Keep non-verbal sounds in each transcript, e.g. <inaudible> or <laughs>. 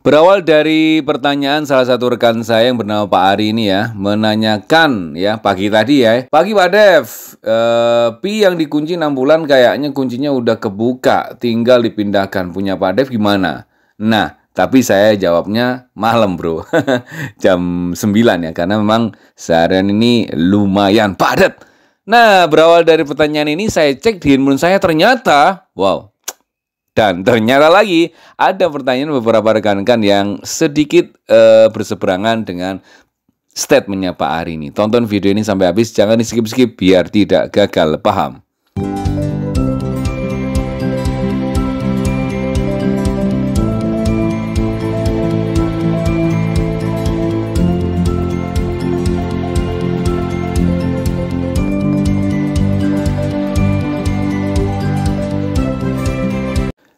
Berawal dari pertanyaan salah satu rekan saya yang bernama Pak Ari ini ya, menanyakan ya pagi tadi ya, pagi Pak Dev, eh, pi yang dikunci 6 bulan kayaknya kuncinya udah kebuka, tinggal dipindahkan punya Pak Dev gimana? Nah, tapi saya jawabnya malam bro, <laughs> jam 9 ya, karena memang seharian ini lumayan padat. Nah, berawal dari pertanyaan ini saya cek di handphone saya ternyata, wow, dan ternyata lagi ada pertanyaan beberapa rekan-rekan yang sedikit uh, berseberangan dengan statementnya Pak Ari ini. Tonton video ini sampai habis, jangan di skip-skip biar tidak gagal paham.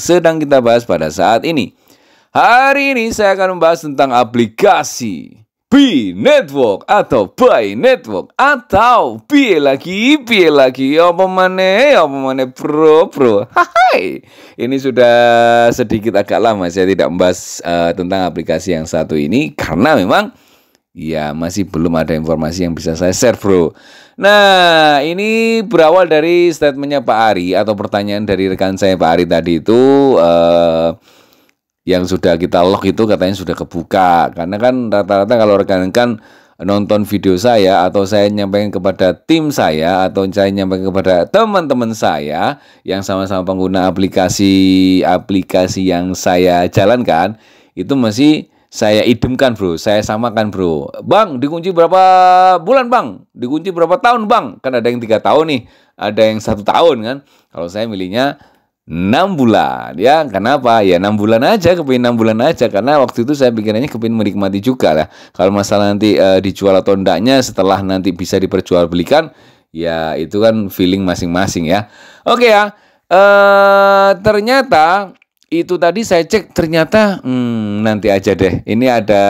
sedang kita bahas pada saat ini. Hari ini saya akan membahas tentang aplikasi B Network atau By Network atau B lagi B lagi apa mana apa mana bro bro Hai. Ini sudah sedikit agak lama saya tidak membahas uh, tentang aplikasi yang satu ini karena memang ya masih belum ada informasi yang bisa saya share, Bro. Nah, ini berawal dari statementnya Pak Ari atau pertanyaan dari rekan saya Pak Ari tadi itu uh, yang sudah kita log itu katanya sudah kebuka. Karena kan rata-rata kalau rekan-rekan nonton video saya atau saya nyampaikan kepada tim saya atau saya nyampaikan kepada teman-teman saya yang sama-sama pengguna aplikasi aplikasi yang saya jalankan itu masih saya idemkan bro, saya samakan bro. Bang, dikunci berapa bulan bang? Dikunci berapa tahun bang? Kan ada yang tiga tahun nih, ada yang satu tahun kan. Kalau saya milihnya enam bulan ya kenapa ya enam bulan aja kepingin 6 bulan aja karena waktu itu saya pikirannya kepingin menikmati juga lah kalau masalah nanti e, dijual atau enggaknya setelah nanti bisa diperjualbelikan ya itu kan feeling masing-masing ya oke ya e, ternyata itu tadi saya cek ternyata hmm, nanti aja deh. Ini ada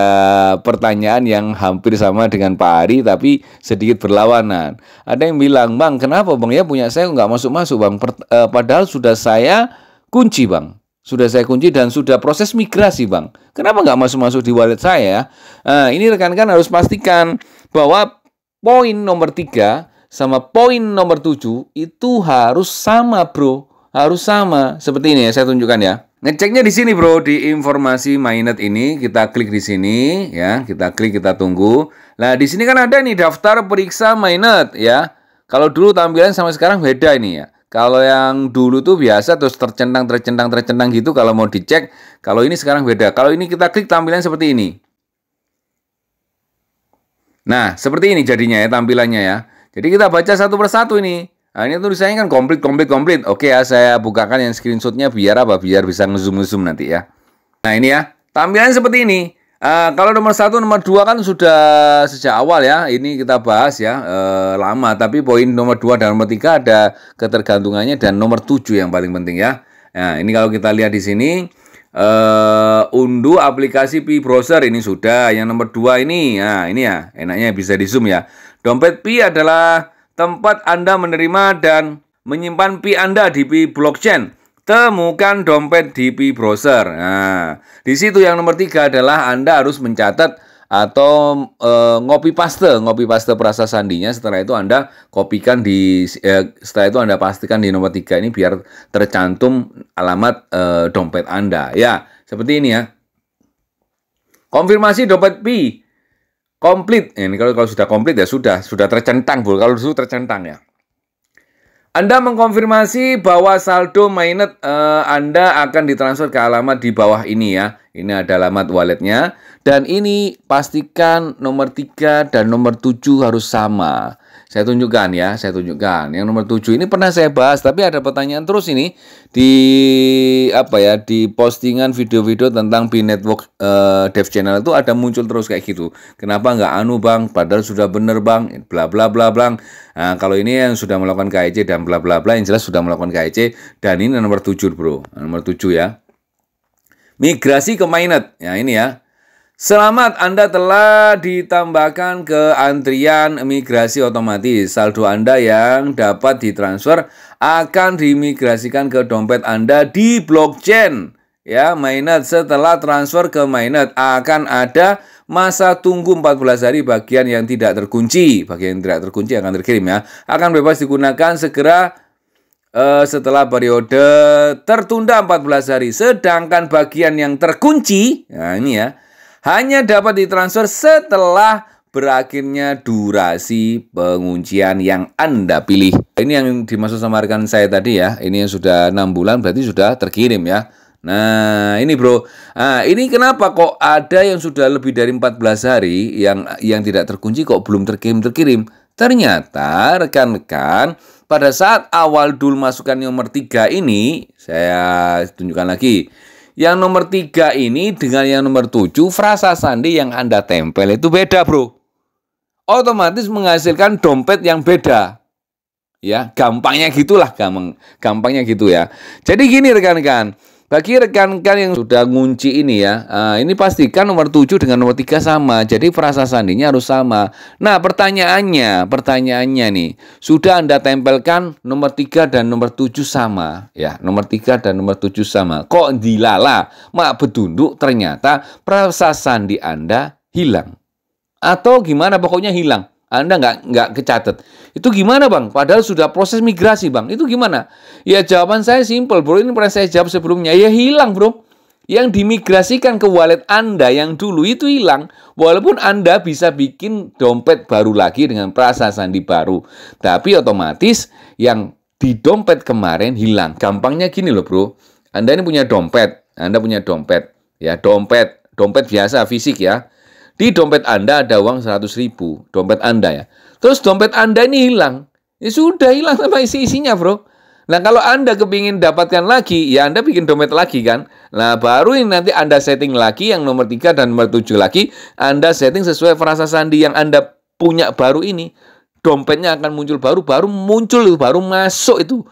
pertanyaan yang hampir sama dengan Pak Ari tapi sedikit berlawanan. Ada yang bilang, "Bang, kenapa Bang ya punya saya nggak masuk-masuk, Bang? Per, uh, padahal sudah saya kunci, Bang. Sudah saya kunci dan sudah proses migrasi, Bang. Kenapa nggak masuk-masuk di wallet saya?" Uh, ini rekan-rekan harus pastikan bahwa poin nomor tiga sama poin nomor tujuh itu harus sama, Bro. Harus sama. Seperti ini ya, saya tunjukkan ya. Ngeceknya di sini bro di informasi mainet ini kita klik di sini ya kita klik kita tunggu. Nah di sini kan ada nih daftar periksa mainet, ya. Kalau dulu tampilan sama sekarang beda ini ya. Kalau yang dulu tuh biasa terus tercentang tercentang tercentang gitu kalau mau dicek. Kalau ini sekarang beda. Kalau ini kita klik tampilan seperti ini. Nah seperti ini jadinya ya tampilannya ya. Jadi kita baca satu persatu ini. Nah, ini tulisannya kan komplit, komplit, komplit. Oke ya, saya bukakan yang screenshotnya biar apa? Biar bisa ngezoom zoom nanti ya. Nah ini ya, tampilan seperti ini. Uh, kalau nomor satu, nomor dua kan sudah sejak awal ya. Ini kita bahas ya uh, lama. Tapi poin nomor dua dan nomor tiga ada ketergantungannya dan nomor tujuh yang paling penting ya. Nah ini kalau kita lihat di sini uh, eh, unduh aplikasi Pi Browser ini sudah. Yang nomor dua ini, nah ini ya enaknya bisa di zoom ya. Dompet Pi adalah tempat Anda menerima dan menyimpan Pi Anda di Pi blockchain. Temukan dompet di Pi browser. Nah, di situ yang nomor tiga adalah Anda harus mencatat atau e, ngopi paste, ngopi paste perasa sandinya. Setelah itu Anda kopikan di, e, setelah itu Anda pastikan di nomor tiga ini biar tercantum alamat e, dompet Anda. Ya, seperti ini ya. Konfirmasi dompet Pi komplit. Ini kalau kalau sudah komplit ya sudah sudah tercentang, Bu. Kalau sudah tercentang ya. Anda mengkonfirmasi bahwa saldo mainet eh, Anda akan ditransfer ke alamat di bawah ini ya. Ini ada alamat walletnya. Dan ini pastikan nomor 3 dan nomor 7 harus sama. Saya tunjukkan ya, saya tunjukkan. Yang nomor 7 ini pernah saya bahas, tapi ada pertanyaan terus ini di apa ya, di postingan video-video tentang B Network uh, eh, Dev Channel itu ada muncul terus kayak gitu. Kenapa nggak anu Bang? Padahal sudah bener Bang, bla bla bla bla. Nah, kalau ini yang sudah melakukan KIC e dan bla bla bla yang jelas sudah melakukan KIC e dan ini nomor 7, Bro. Nomor 7 ya. Migrasi ke mainnet. Ya, ini ya. Selamat Anda telah ditambahkan ke antrian migrasi otomatis. Saldo Anda yang dapat ditransfer akan dimigrasikan ke dompet Anda di blockchain. Ya, mainnet setelah transfer ke mainnet akan ada masa tunggu 14 hari bagian yang tidak terkunci. Bagian yang tidak terkunci akan terkirim ya. Akan bebas digunakan segera eh, setelah periode tertunda 14 hari. Sedangkan bagian yang terkunci, nah ini ya, hanya dapat ditransfer setelah berakhirnya durasi penguncian yang Anda pilih. Ini yang dimaksud sama rekan saya tadi ya. Ini yang sudah enam bulan berarti sudah terkirim ya. Nah, ini bro. Nah, ini kenapa kok ada yang sudah lebih dari 14 hari yang yang tidak terkunci kok belum terkirim-terkirim? Ternyata rekan-rekan pada saat awal dul masukan nomor 3 ini saya tunjukkan lagi. Yang nomor tiga ini dengan yang nomor tujuh frasa sandi yang Anda tempel itu beda bro. Otomatis menghasilkan dompet yang beda. Ya, gampangnya gitulah, gampang, gampangnya gitu ya. Jadi gini rekan-rekan, bagi rekan-rekan yang sudah ngunci ini ya, eh, ini pastikan nomor 7 dengan nomor 3 sama. Jadi frasa sandinya harus sama. Nah, pertanyaannya, pertanyaannya nih, sudah Anda tempelkan nomor 3 dan nomor 7 sama, ya. Nomor 3 dan nomor 7 sama. Kok dilala? Mak bedunduk ternyata frasa sandi Anda hilang. Atau gimana pokoknya hilang. Anda nggak nggak kecatet? Itu gimana bang? Padahal sudah proses migrasi bang. Itu gimana? Ya jawaban saya simple bro. Ini pernah saya jawab sebelumnya. Ya hilang bro. Yang dimigrasikan ke wallet Anda yang dulu itu hilang. Walaupun Anda bisa bikin dompet baru lagi dengan perasa sandi baru. Tapi otomatis yang di dompet kemarin hilang. Gampangnya gini loh bro. Anda ini punya dompet. Anda punya dompet. Ya dompet. Dompet biasa fisik ya di dompet Anda ada uang 100 ribu, dompet Anda ya. Terus dompet Anda ini hilang. Ya sudah hilang sama isi-isinya bro. Nah kalau Anda kepingin dapatkan lagi, ya Anda bikin dompet lagi kan. Nah baru ini nanti Anda setting lagi yang nomor 3 dan nomor 7 lagi. Anda setting sesuai frasa sandi yang Anda punya baru ini. Dompetnya akan muncul baru, baru muncul baru masuk itu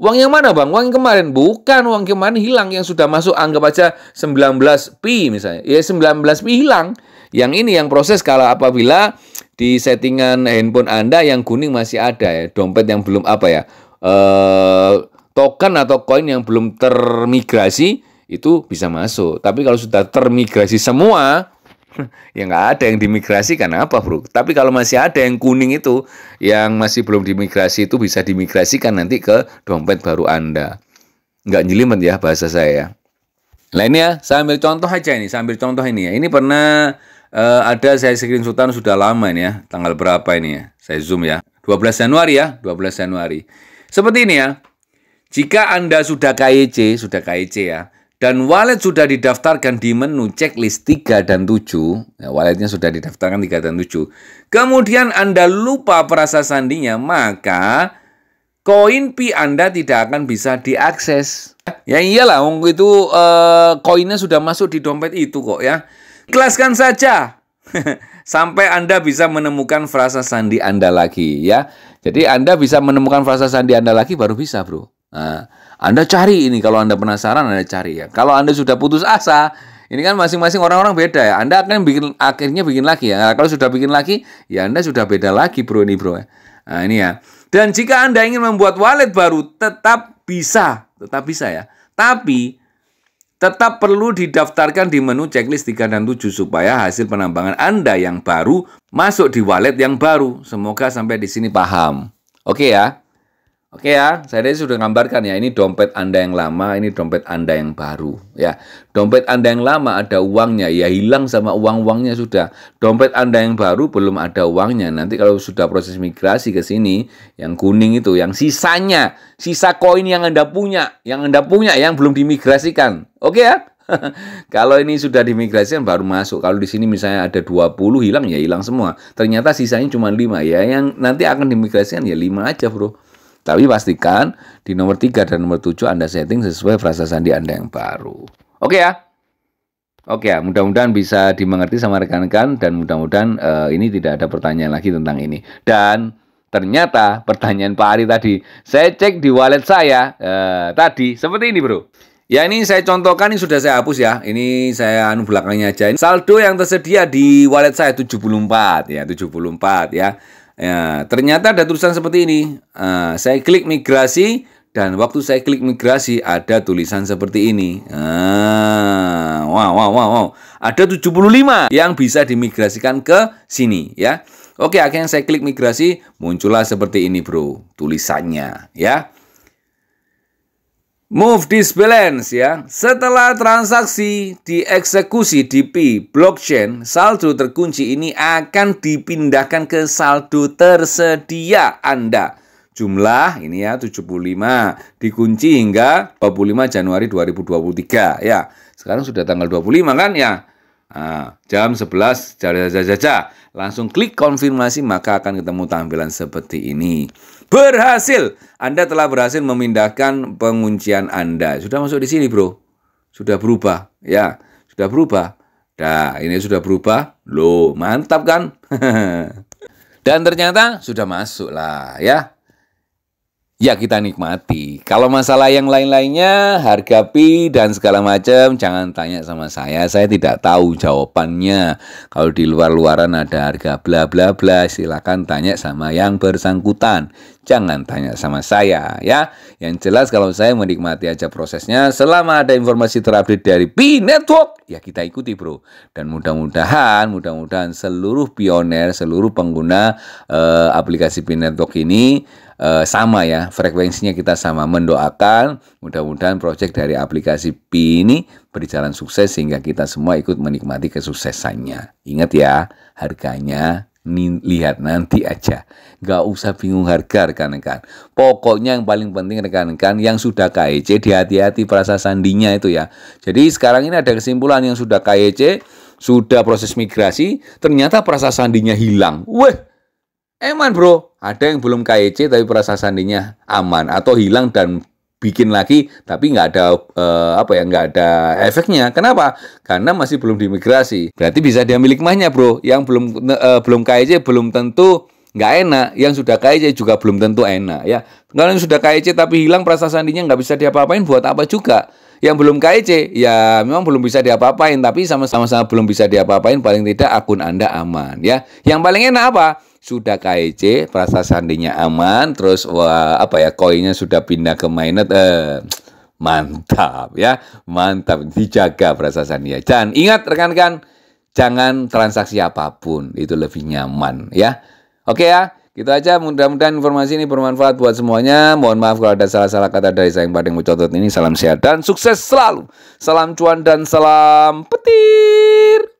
Uang yang mana bang? Uang yang kemarin? Bukan, uang kemarin hilang yang sudah masuk anggap aja 19p misalnya. Ya 19p hilang. Yang ini yang proses kalau apabila di settingan handphone Anda yang kuning masih ada ya, dompet yang belum apa ya, eh, token atau koin yang belum termigrasi itu bisa masuk. Tapi kalau sudah termigrasi semua, <laughs> ya nggak ada yang dimigrasi karena apa bro tapi kalau masih ada yang kuning itu yang masih belum dimigrasi itu bisa dimigrasikan nanti ke dompet baru anda nggak nyelimet ya bahasa saya nah ini ya sambil contoh aja ini sambil contoh ini ya ini pernah uh, ada saya screenshotan sudah lama ini ya tanggal berapa ini ya saya zoom ya 12 Januari ya 12 Januari seperti ini ya jika anda sudah KIC sudah KIC ya dan wallet sudah didaftarkan di menu checklist 3 dan 7. Ya, walletnya sudah didaftarkan 3 dan 7. Kemudian Anda lupa perasa sandinya, maka koin Pi Anda tidak akan bisa diakses. Ya iyalah, itu koinnya eh, koinnya sudah masuk di dompet itu kok ya. Kelaskan saja. <laughs> Sampai Anda bisa menemukan frasa sandi Anda lagi ya. Jadi Anda bisa menemukan frasa sandi Anda lagi baru bisa, Bro. Nah, anda cari ini kalau Anda penasaran Anda cari ya. Kalau Anda sudah putus asa, ini kan masing-masing orang-orang beda ya. Anda akan bikin akhirnya bikin lagi ya. Nah, kalau sudah bikin lagi, ya Anda sudah beda lagi bro ini bro. Ya. Nah, ini ya. Dan jika Anda ingin membuat wallet baru, tetap bisa, tetap bisa ya. Tapi tetap perlu didaftarkan di menu checklist 3 dan 7 supaya hasil penambangan Anda yang baru masuk di wallet yang baru. Semoga sampai di sini paham. Oke okay ya. Oke ya, saya sudah gambarkan ya, ini dompet Anda yang lama, ini dompet Anda yang baru ya. Dompet Anda yang lama ada uangnya, ya hilang sama uang-uangnya sudah. Dompet Anda yang baru belum ada uangnya. Nanti kalau sudah proses migrasi ke sini, yang kuning itu, yang sisanya, sisa koin yang Anda punya, yang Anda punya yang belum dimigrasikan. Oke ya? <laughs> kalau ini sudah dimigrasikan baru masuk. Kalau di sini misalnya ada 20 hilang ya hilang semua. Ternyata sisanya cuma 5 ya. Yang nanti akan dimigrasikan ya 5 aja, Bro. Tapi pastikan di nomor 3 dan nomor 7 Anda setting sesuai frasa sandi Anda yang baru. Oke ya? Oke ya, mudah-mudahan bisa dimengerti sama rekan-rekan dan mudah-mudahan uh, ini tidak ada pertanyaan lagi tentang ini. Dan ternyata pertanyaan Pak Ari tadi, saya cek di wallet saya uh, tadi seperti ini bro. Ya ini saya contohkan ini sudah saya hapus ya. Ini saya anu belakangnya aja. Ini saldo yang tersedia di wallet saya 74 ya, 74 ya. Ya, ternyata ada tulisan seperti ini. Uh, saya klik migrasi dan waktu saya klik migrasi ada tulisan seperti ini. Ah, wow, wow, wow, wow. Ada 75 yang bisa dimigrasikan ke sini ya. Oke, akhirnya saya klik migrasi, muncullah seperti ini, Bro, tulisannya ya. Move disbalance ya. Setelah transaksi dieksekusi di P blockchain, saldo terkunci ini akan dipindahkan ke saldo tersedia Anda. Jumlah ini ya 75 dikunci hingga 25 Januari 2023 ya. Sekarang sudah tanggal 25 kan ya. Nah, jam 11 jaja jaja langsung klik konfirmasi maka akan ketemu tampilan seperti ini. Berhasil. Anda telah berhasil memindahkan penguncian Anda. Sudah masuk di sini, Bro. Sudah berubah, ya. Sudah berubah. Nah, ini sudah berubah. Loh, mantap kan? <laughs> Dan ternyata sudah masuk lah, ya ya kita nikmati. Kalau masalah yang lain-lainnya, harga pi dan segala macam, jangan tanya sama saya. Saya tidak tahu jawabannya. Kalau di luar-luaran ada harga bla bla bla, silakan tanya sama yang bersangkutan. Jangan tanya sama saya ya. Yang jelas kalau saya menikmati aja prosesnya, selama ada informasi terupdate dari Pi Network, ya kita ikuti bro. Dan mudah-mudahan, mudah-mudahan seluruh pioner, seluruh pengguna eh, aplikasi Pi Network ini eh, sama ya, frekuensinya kita sama. Mendoakan mudah-mudahan proyek dari aplikasi P ini berjalan sukses sehingga kita semua ikut menikmati kesuksesannya. Ingat ya, harganya nih, lihat nanti aja. Gak usah bingung harga rekan-rekan. Pokoknya yang paling penting rekan-rekan yang sudah KEC dihati-hati perasa sandinya itu ya. Jadi sekarang ini ada kesimpulan yang sudah KEC, sudah proses migrasi, ternyata perasa sandinya hilang. Weh, Eman bro, ada yang belum KEC tapi perasa sandinya aman atau hilang dan bikin lagi tapi nggak ada eh, apa ya nggak ada efeknya kenapa karena masih belum dimigrasi berarti bisa dia milik hikmahnya bro yang belum eh, belum KYC e belum tentu nggak enak yang sudah KYC e juga belum tentu enak ya kalau yang sudah KYC e tapi hilang perasa sandinya nggak bisa diapa-apain buat apa juga yang belum KIC, e ya memang belum bisa diapa-apain, tapi sama-sama belum bisa diapa-apain, paling tidak akun Anda aman ya. Yang paling enak apa? Sudah KIC, e perasa sandinya aman, terus wah, apa ya, koinnya sudah pindah ke mainnet, eh, mantap ya, mantap, dijaga perasa sandinya. Dan ingat rekan-rekan, jangan transaksi apapun, itu lebih nyaman ya. Oke ya, Gitu aja, mudah-mudahan informasi ini bermanfaat buat semuanya. Mohon maaf kalau ada salah-salah kata dari saya yang paling mencotot ini. Salam sehat dan sukses selalu. Salam cuan dan salam petir.